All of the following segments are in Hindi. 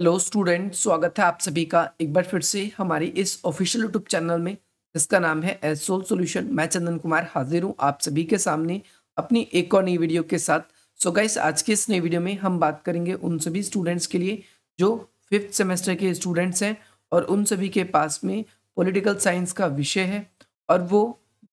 हेलो स्टूडेंट स्वागत है आप सभी का एक बार फिर से हमारी इस ऑफिशियल यूट्यूब चैनल में जिसका नाम है एस सोल सोल्यूशन मैं चंदन कुमार हाजिर हूँ आप सभी के सामने अपनी एक और नई वीडियो के साथ सो so गाइस आज के इस नई वीडियो में हम बात करेंगे उन सभी स्टूडेंट्स के लिए जो फिफ्थ सेमेस्टर के स्टूडेंट्स हैं और उन सभी के पास में पोलिटिकल साइंस का विषय है और वो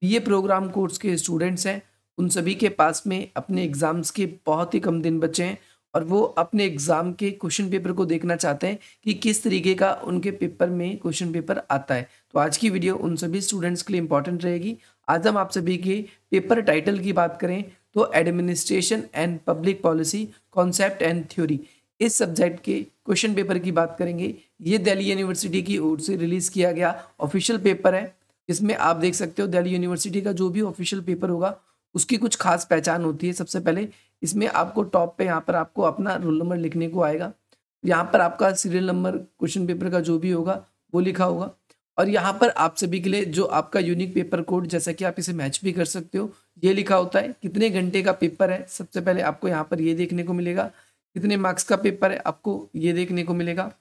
बी प्रोग्राम कोर्स के स्टूडेंट्स हैं उन सभी के पास में अपने एग्ज़ाम्स के बहुत ही कम दिन बचे हैं और वो अपने एग्ज़ाम के क्वेश्चन पेपर को देखना चाहते हैं कि किस तरीके का उनके पेपर में क्वेश्चन पेपर आता है तो आज की वीडियो उन सभी स्टूडेंट्स के लिए इंपॉर्टेंट रहेगी आज हम आप सभी के पेपर टाइटल की बात करें तो administration and public policy concept and theory इस सब्जेक्ट के क्वेश्चन पेपर की बात करेंगे ये दिल्ली यूनिवर्सिटी की ओर से रिलीज़ किया गया ऑफिशियल पेपर है इसमें आप देख सकते हो दिल्ली यूनिवर्सिटी का जो भी ऑफिशियल पेपर होगा उसकी कुछ खास पहचान होती है सबसे पहले इसमें आपको टॉप पे यहाँ पर आपको अपना रोल नंबर लिखने को आएगा यहाँ पर आपका सीरियल नंबर क्वेश्चन पेपर का जो भी होगा वो लिखा होगा और यहाँ पर आप सभी के लिए जो आपका यूनिक पेपर कोड जैसा कि आप इसे मैच भी कर सकते हो ये लिखा होता है कितने घंटे का पेपर है सबसे पहले आपको यहाँ पर ये देखने को मिलेगा कितने मार्क्स का पेपर है आपको ये देखने को मिलेगा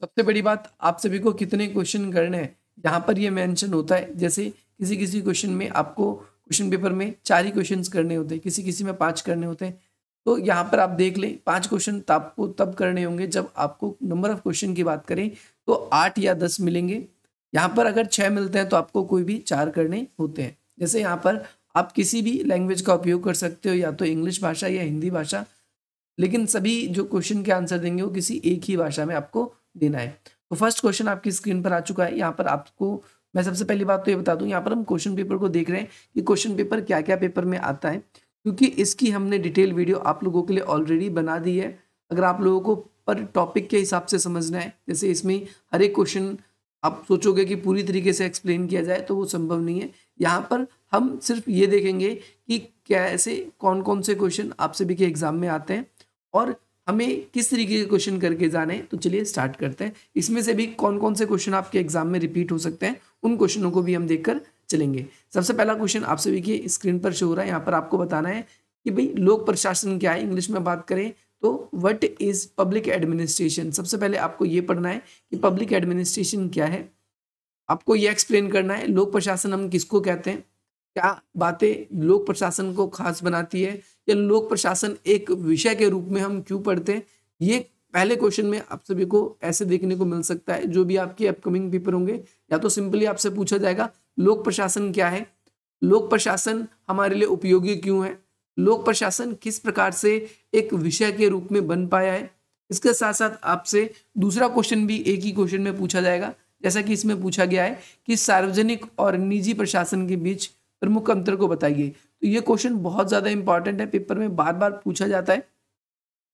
सबसे बड़ी बात आप सभी को कितने क्वेश्चन करने हैं यहाँ पर ये मेंशन होता है जैसे किसी किसी क्वेश्चन में आपको क्वेश्चन पेपर में चार ही क्वेश्चन करने होते हैं किसी किसी में पाँच करने होते हैं तो यहाँ पर आप देख लें पाँच क्वेश्चन तो आपको तब करने होंगे जब आपको नंबर ऑफ क्वेश्चन की बात करें तो आठ या दस मिलेंगे यहाँ पर अगर छः मिलते हैं तो आपको कोई भी चार करने होते हैं जैसे यहाँ पर आप किसी भी लैंग्वेज का उपयोग कर सकते हो या तो इंग्लिश भाषा या हिंदी भाषा लेकिन सभी जो क्वेश्चन के आंसर देंगे वो किसी एक ही भाषा में आपको देना है तो फर्स्ट क्वेश्चन आपकी स्क्रीन पर आ चुका है यहाँ पर आपको मैं सबसे पहली बात तो ये बता दूं यहाँ पर हम क्वेश्चन पेपर को देख रहे हैं कि क्वेश्चन पेपर क्या क्या पेपर में आता है क्योंकि इसकी हमने डिटेल वीडियो आप लोगों के लिए ऑलरेडी बना दी है अगर आप लोगों को पर टॉपिक के हिसाब से समझना है जैसे इसमें हर एक क्वेश्चन आप सोचोगे कि पूरी तरीके से एक्सप्लेन किया जाए तो वो संभव नहीं है यहाँ पर हम सिर्फ ये देखेंगे कि कैसे कौन कौन से क्वेश्चन आप सभी के एग्जाम में आते हैं और हमें किस तरीके के क्वेश्चन करके जाने हैं तो चलिए स्टार्ट करते हैं इसमें से भी कौन कौन से क्वेश्चन आपके एग्जाम में रिपीट हो सकते हैं उन क्वेश्चनों को भी हम देखकर चलेंगे सबसे पहला क्वेश्चन आप सभी के स्क्रीन पर शो हो रहा है यहाँ पर आपको बताना है कि भाई लोक प्रशासन क्या है इंग्लिश में बात करें तो वट इज पब्लिक एडमिनिस्ट्रेशन सबसे पहले आपको ये पढ़ना है कि पब्लिक एडमिनिस्ट्रेशन क्या है आपको ये एक्सप्लेन करना है लोक प्रशासन हम किसको कहते हैं क्या बातें लोक प्रशासन को खास बनाती है या लोक प्रशासन एक विषय के रूप में हम क्यों पढ़ते हैं ये पहले क्वेश्चन में आप सभी को ऐसे देखने को मिल सकता है जो भी आपके अपकमिंग पेपर होंगे या तो सिंपली आपसे पूछा जाएगा लोक प्रशासन क्या है लोक प्रशासन हमारे लिए उपयोगी क्यों है लोक प्रशासन किस प्रकार से एक विषय के रूप में बन पाया है इसके साथ साथ आपसे दूसरा क्वेश्चन भी एक ही क्वेश्चन में पूछा जाएगा जैसा कि इसमें पूछा गया है कि सार्वजनिक और निजी प्रशासन के बीच प्रमुख अंतर को बताइए तो ये क्वेश्चन बहुत ज़्यादा इंपॉर्टेंट है पेपर में बार बार पूछा जाता है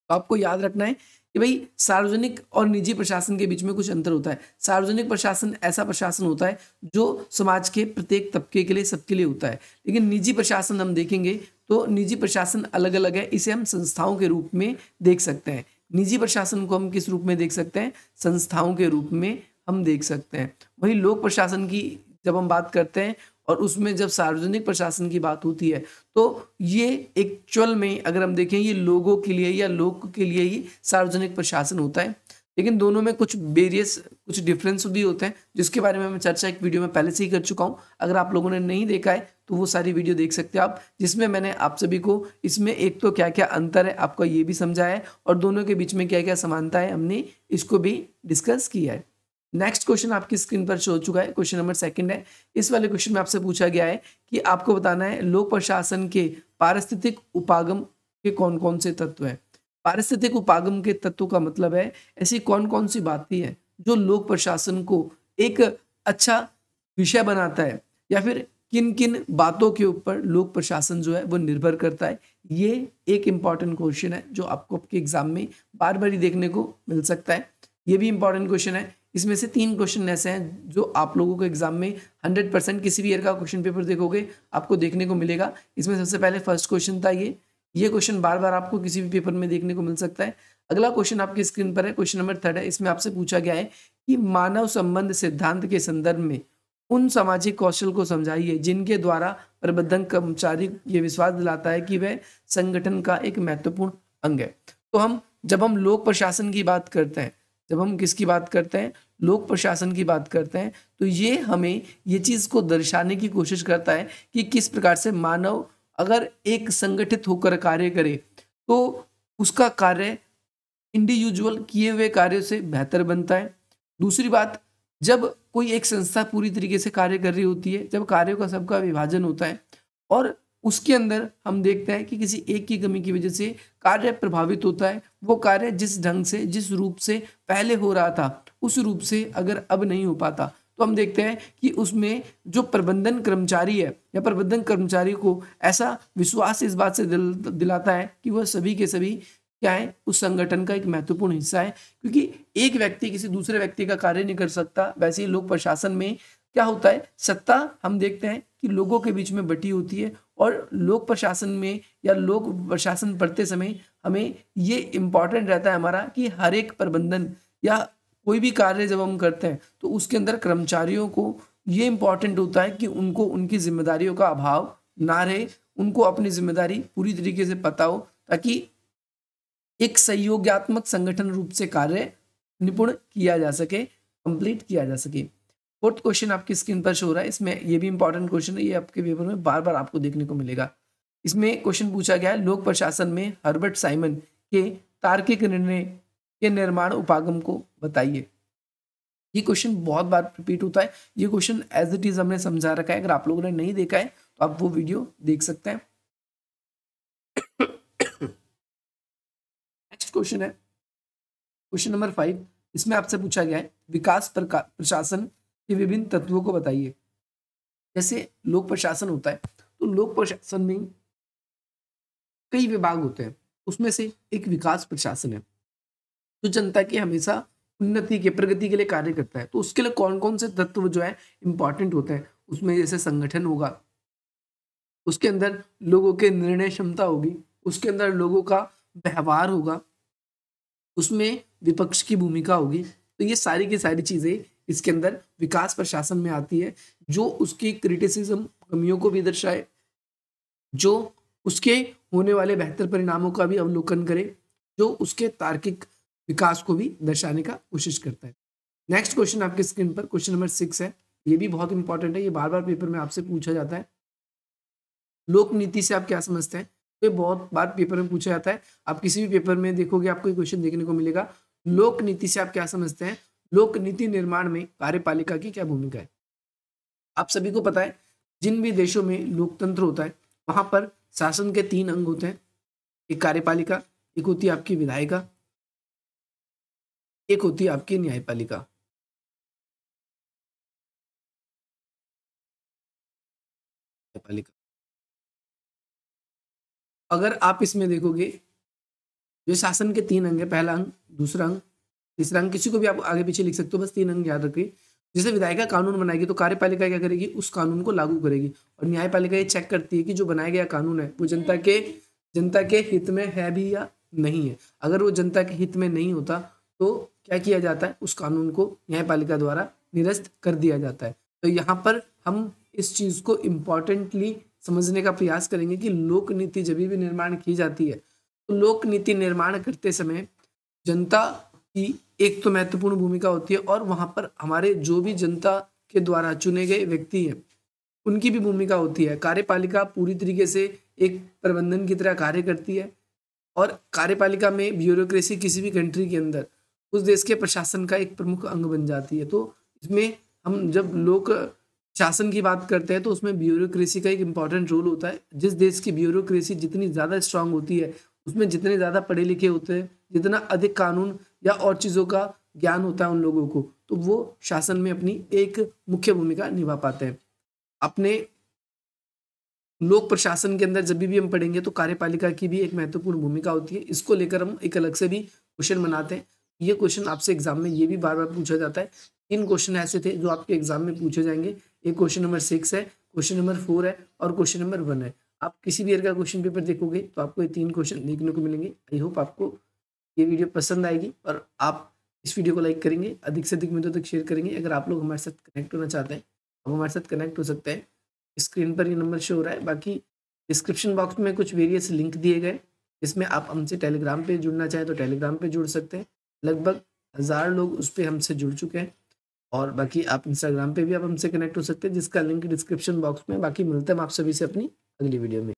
तो आपको याद रखना है कि भाई सार्वजनिक और निजी प्रशासन के बीच में कुछ अंतर होता है सार्वजनिक प्रशासन ऐसा प्रशासन होता है जो समाज के प्रत्येक तबके के लिए सबके लिए होता है लेकिन निजी प्रशासन हम देखेंगे तो निजी प्रशासन अलग अलग है इसे हम संस्थाओं के रूप में देख सकते हैं निजी प्रशासन को हम किस रूप में देख सकते हैं संस्थाओं के रूप में हम देख सकते हैं वही लोक प्रशासन की जब हम बात करते हैं और उसमें जब सार्वजनिक प्रशासन की बात होती है तो ये एक्चुअल में अगर हम देखें ये लोगों के लिए या लोग के लिए ही सार्वजनिक प्रशासन होता है लेकिन दोनों में कुछ वेरियस कुछ डिफरेंस भी होते हैं जिसके बारे में मैं चर्चा एक वीडियो में पहले से ही कर चुका हूँ अगर आप लोगों ने नहीं देखा है तो वो सारी वीडियो देख सकते हो आप जिसमें मैंने आप सभी को इसमें एक तो क्या क्या अंतर है आपका ये भी समझाया है और दोनों के बीच में क्या क्या समानता है हमने इसको भी डिस्कस किया है नेक्स्ट क्वेश्चन आपकी स्क्रीन पर शो हो चुका है क्वेश्चन नंबर सेकंड है इस वाले क्वेश्चन में आपसे पूछा गया है कि आपको बताना है लोक प्रशासन के पारिस्थितिक उपागम के कौन कौन से तत्व है पारिस्थितिक उपागम के तत्व का मतलब है ऐसी कौन कौन सी बातें हैं जो लोक प्रशासन को एक अच्छा विषय बनाता है या फिर किन किन बातों के ऊपर लोक प्रशासन जो है वो निर्भर करता है ये एक इम्पॉर्टेंट क्वेश्चन है जो आपको आपके एग्जाम में बार बार ही देखने को मिल सकता है ये भी इम्पॉर्टेंट क्वेश्चन है इसमें से तीन क्वेश्चन ऐसे हैं जो आप लोगों को एग्जाम में हंड्रेड परसेंट किसी भी ईयर का क्वेश्चन पेपर देखोगे आपको देखने को मिलेगा इसमें सबसे पहले फर्स्ट क्वेश्चन था ये ये क्वेश्चन बार बार आपको किसी भी पेपर में देखने को मिल सकता है अगला क्वेश्चन आपकी स्क्रीन पर है क्वेश्चन नंबर थर्ड है इसमें आपसे पूछा गया है कि मानव संबंध सिद्धांत के संदर्भ में उन सामाजिक कौशल को समझाइए जिनके द्वारा प्रबंधन कर्मचारी ये विश्वास दिलाता है कि वह संगठन का एक महत्वपूर्ण अंग है तो हम जब हम लोक प्रशासन की बात करते हैं जब हम किसकी बात करते हैं लोक प्रशासन की बात करते हैं तो ये हमें ये चीज़ को दर्शाने की कोशिश करता है कि किस प्रकार से मानव अगर एक संगठित होकर कार्य करे तो उसका कार्य इंडिविजुअल किए हुए कार्य से बेहतर बनता है दूसरी बात जब कोई एक संस्था पूरी तरीके से कार्य कर रही होती है जब कार्यों का सबका विभाजन होता है और उसके अंदर हम देखते हैं कि किसी एक की कमी की वजह से कार्य प्रभावित होता है वो कार्य जिस ढंग से जिस रूप से पहले हो रहा था उस रूप से अगर अब नहीं हो पाता तो हम देखते हैं कि उसमें जो प्रबंधन कर्मचारी है या प्रबंधन कर्मचारी को ऐसा विश्वास इस बात से दिल, दिलाता है कि वह सभी के सभी क्या है उस संगठन का एक महत्वपूर्ण हिस्सा है क्योंकि एक व्यक्ति किसी दूसरे व्यक्ति का कार्य नहीं कर सकता वैसे ही लोक प्रशासन में क्या होता है सत्ता हम देखते हैं कि लोगों के बीच में बटी होती है और लोक प्रशासन में या लोक प्रशासन पढ़ते समय हमें ये इम्पॉर्टेंट रहता है हमारा कि हर एक प्रबंधन या कोई भी कार्य जब हम करते हैं तो उसके अंदर कर्मचारियों को ये इम्पॉर्टेंट होता है कि उनको उनकी जिम्मेदारियों का अभाव ना रहे उनको अपनी जिम्मेदारी पूरी तरीके से पता हो ताकि एक सहयोगात्मक संगठन रूप से कार्य निपुण किया जा सके कंप्लीट किया जा सके फोर्थ क्वेश्चन आपकी स्क्रीन पर शो हो रहा है इसमें ये भी इंपॉर्टेंट क्वेश्चन है ये आपके पेपर में बार बार आपको देखने को मिलेगा इसमें क्वेश्चन पूछा गया है लोक प्रशासन में हर्बर्ट साइमन के तार्किक निर्णय के निर्माण उपागम को बताइए ये क्वेश्चन बहुत बार रिपीट होता है ये क्वेश्चन एज इट इज हमने समझा रखा है अगर आप लोगों ने नहीं देखा है तो आप वो वीडियो देख सकते हैं नेक्स्ट क्वेश्चन है क्वेश्चन नंबर फाइव इसमें आपसे पूछा गया है विकास प्रशासन के विभिन्न तत्वों को बताइए जैसे लोक प्रशासन होता है तो लोक प्रशासन में कई विभाग होते हैं उसमें से एक विकास प्रशासन है जो जनता की हमेशा उन्नति के प्रगति के लिए कार्य करता है तो उसके लिए कौन कौन से तत्व जो है इंपॉर्टेंट होते हैं उसमें जैसे संगठन होगा उसके अंदर लोगों के निर्णय क्षमता होगी उसके अंदर लोगों का व्यवहार होगा उसमें विपक्ष की भूमिका होगी तो ये सारी की सारी चीज़ें इसके अंदर विकास प्रशासन में आती है जो उसकी क्रिटिसिज्म कमियों को भी दर्शाए जो उसके होने वाले बेहतर परिणामों का भी अवलोकन करे जो उसके तार्किक विकास को भी दर्शाने का कोशिश करता है नेक्स्ट क्वेश्चन आपके स्क्रीन पर क्वेश्चन नंबर सिक्स है ये भी बहुत इंपॉर्टेंट है ये बार बार पेपर में आपसे पूछा जाता है लोक नीति से आप क्या समझते हैं तो ये बहुत बार पेपर में पूछा जाता है आप किसी भी पेपर में देखोगे आपको ये क्वेश्चन देखने को मिलेगा लोक नीति से आप क्या समझते हैं लोक नीति निर्माण में कार्यपालिका की क्या भूमिका है आप सभी को पता है जिन भी देशों में लोकतंत्र होता है वहां पर शासन के तीन अंग होते हैं एक कार्यपालिका एक होती है आपकी विधायिका एक होती है आपकी न्यायपालिका अगर आप इसमें देखोगे जो शासन के तीन अंग है पहला अंग दूसरा अंग तीसरे अंक किसी को भी आप आगे पीछे लिख सकते हो बस तीन अंक याद रखिए जैसे विधायिका कानून बनाएगी तो कार्यपालिका क्या करेगी उस कानून को लागू करेगी और न्यायपालिका ये चेक करती है कि जो बनाया गया कानून है वो जनता के जनता के हित में है भी या नहीं है अगर वो जनता के हित में नहीं होता तो क्या किया जाता है उस कानून को न्यायपालिका द्वारा निरस्त कर दिया जाता है तो यहाँ पर हम इस चीज़ को इम्पोर्टेंटली समझने का प्रयास करेंगे कि लोक नीति जब भी निर्माण की जाती है तो लोक नीति निर्माण करते समय जनता की एक तो महत्वपूर्ण भूमिका होती है और वहाँ पर हमारे जो भी जनता के द्वारा चुने गए व्यक्ति हैं उनकी भी भूमिका होती है कार्यपालिका पूरी तरीके से एक प्रबंधन की तरह कार्य करती है और कार्यपालिका में ब्यूरोक्रेसी किसी भी कंट्री के अंदर उस देश के प्रशासन का एक प्रमुख अंग बन जाती है तो इसमें हम जब लोक शासन की बात करते हैं तो उसमें ब्यूरोक्रेसी का एक इम्पॉर्टेंट रोल होता है जिस देश की ब्यूरोक्रेसी जितनी ज़्यादा स्ट्रांग होती है उसमें जितने ज़्यादा पढ़े लिखे होते हैं जितना अधिक कानून या और चीज़ों का ज्ञान होता है उन लोगों को तो वो शासन में अपनी एक मुख्य भूमिका निभा पाते हैं अपने लोक प्रशासन के अंदर जब भी हम पढ़ेंगे तो कार्यपालिका की भी एक महत्वपूर्ण भूमिका होती है इसको लेकर हम एक अलग से भी क्वेश्चन बनाते हैं ये क्वेश्चन आपसे एग्जाम में ये भी बार बार पूछा जाता है तीन क्वेश्चन ऐसे थे जो आपके एग्जाम में पूछे जाएंगे एक क्वेश्चन नंबर सिक्स है क्वेश्चन नंबर फोर है और क्वेश्चन नंबर वन है आप किसी भी ईयर का क्वेश्चन पेपर देखोगे तो आपको ये तीन क्वेश्चन देखने को मिलेंगे आई होप आपको ये वीडियो पसंद आएगी और आप इस वीडियो को लाइक करेंगे अधिक से अधिक मित्रों तक शेयर करेंगे अगर आप लोग हमारे साथ कनेक्ट होना चाहते हैं आप हमारे साथ कनेक्ट हो सकते हैं स्क्रीन पर ये नंबर शो हो रहा है बाकी डिस्क्रिप्शन बॉक्स में कुछ वेरियस लिंक दिए गए इसमें आप हमसे टेलीग्राम पे जुड़ना चाहें तो टेलीग्राम पे जुड़ सकते हैं लगभग हज़ार लोग उस पर हमसे जुड़ चुके हैं और बाकी आप इंस्टाग्राम पे भी आप हमसे कनेक्ट हो सकते हैं जिसका लिंक डिस्क्रिप्शन बॉक्स में बाकी मिलते हैं आप सभी से अपनी अगली वीडियो में